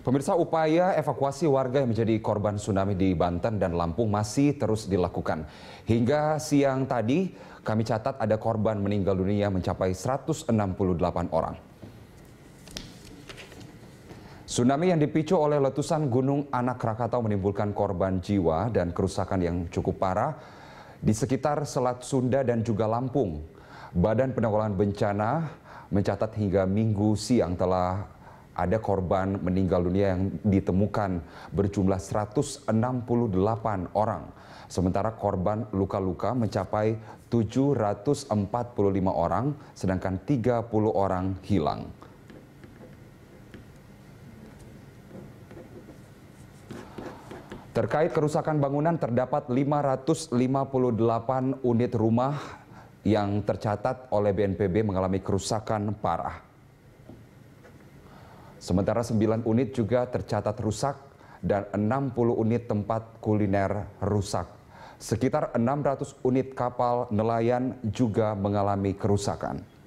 Pemirsa upaya evakuasi warga yang menjadi korban tsunami di Banten dan Lampung masih terus dilakukan. Hingga siang tadi kami catat ada korban meninggal dunia mencapai 168 orang. Tsunami yang dipicu oleh letusan Gunung Anak Krakatau menimbulkan korban jiwa dan kerusakan yang cukup parah di sekitar Selat Sunda dan juga Lampung. Badan Penanggulangan Bencana mencatat hingga minggu siang telah ada korban meninggal dunia yang ditemukan berjumlah 168 orang. Sementara korban luka-luka mencapai 745 orang, sedangkan 30 orang hilang. Terkait kerusakan bangunan terdapat 558 unit rumah yang tercatat oleh BNPB mengalami kerusakan parah. Sementara 9 unit juga tercatat rusak dan 60 unit tempat kuliner rusak. Sekitar 600 unit kapal nelayan juga mengalami kerusakan.